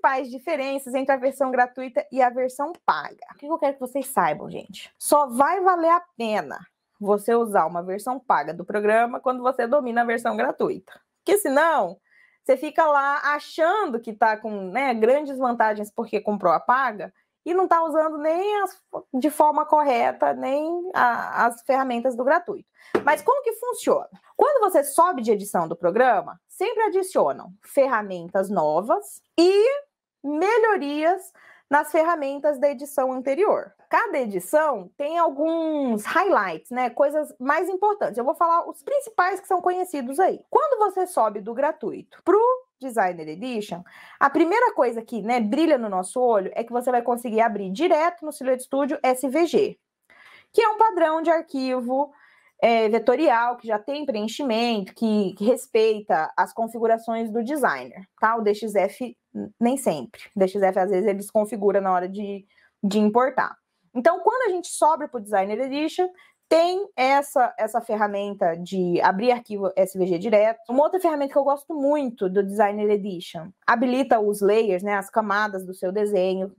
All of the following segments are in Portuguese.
principais diferenças entre a versão gratuita e a versão paga. O que eu quero que vocês saibam, gente? Só vai valer a pena você usar uma versão paga do programa quando você domina a versão gratuita. Porque senão, você fica lá achando que está com né, grandes vantagens porque comprou a paga e não está usando nem as, de forma correta nem a, as ferramentas do gratuito. Mas como que funciona? Quando você sobe de edição do programa, sempre adicionam ferramentas novas e melhorias nas ferramentas da edição anterior. Cada edição tem alguns highlights, né? Coisas mais importantes. Eu vou falar os principais que são conhecidos aí. Quando você sobe do gratuito pro Designer Edition, a primeira coisa que né, brilha no nosso olho é que você vai conseguir abrir direto no Silhouette Studio SVG, que é um padrão de arquivo é, vetorial, que já tem preenchimento, que, que, respeita as configurações do designer, tá? O DXF nem sempre. O DXF, às vezes, ele desconfigura na hora de, de importar. Então, quando a gente sobe para o Designer Edition, tem essa, essa ferramenta de abrir arquivo SVG direto. Uma outra ferramenta que eu gosto muito do Designer Edition habilita os layers, né, as camadas do seu desenho,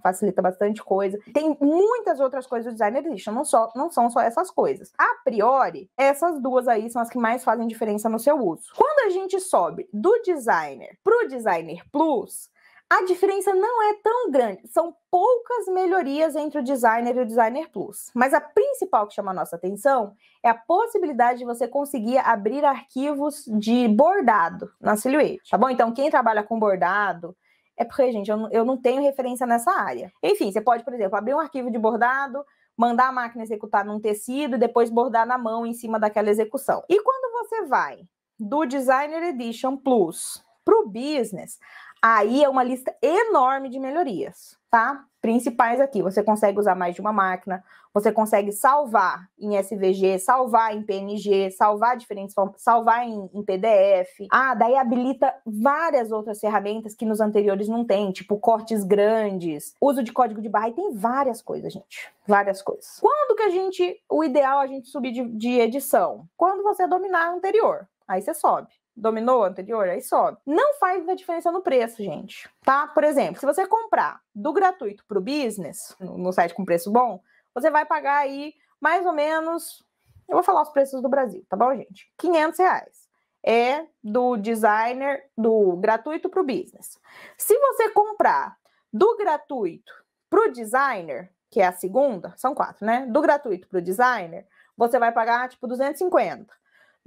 facilita bastante coisa. Tem muitas outras coisas do designer existem, não, só, não são só essas coisas. A priori, essas duas aí são as que mais fazem diferença no seu uso. Quando a gente sobe do designer para o designer plus, a diferença não é tão grande, são poucas melhorias entre o designer e o designer plus. Mas a principal que chama a nossa atenção é a possibilidade de você conseguir abrir arquivos de bordado na Silhouette, tá bom? Então, quem trabalha com bordado, é porque, gente, eu não, eu não tenho referência nessa área. Enfim, você pode, por exemplo, abrir um arquivo de bordado, mandar a máquina executar num tecido e depois bordar na mão em cima daquela execução. E quando você vai do Designer Edition Plus para o business, Aí é uma lista enorme de melhorias, tá? Principais aqui, você consegue usar mais de uma máquina, você consegue salvar em SVG, salvar em PNG, salvar diferentes formas, salvar em, em PDF. Ah, daí habilita várias outras ferramentas que nos anteriores não tem, tipo cortes grandes, uso de código de barra, e tem várias coisas, gente. Várias coisas. Quando que a gente. O ideal é a gente subir de, de edição? Quando você dominar a anterior. Aí você sobe dominou o anterior, aí é sobe. Não faz diferença no preço, gente, tá? Por exemplo, se você comprar do gratuito para o business, no site com preço bom, você vai pagar aí mais ou menos, eu vou falar os preços do Brasil, tá bom, gente? 500 reais é do designer, do gratuito para o business. Se você comprar do gratuito para o designer, que é a segunda, são quatro, né? Do gratuito para o designer, você vai pagar tipo 250.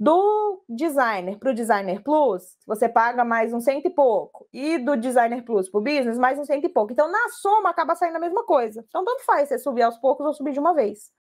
Do designer para o designer plus, você paga mais um cento e pouco. E do designer plus para o business, mais um cento e pouco. Então, na soma, acaba saindo a mesma coisa. Então, tanto faz você subir aos poucos ou subir de uma vez.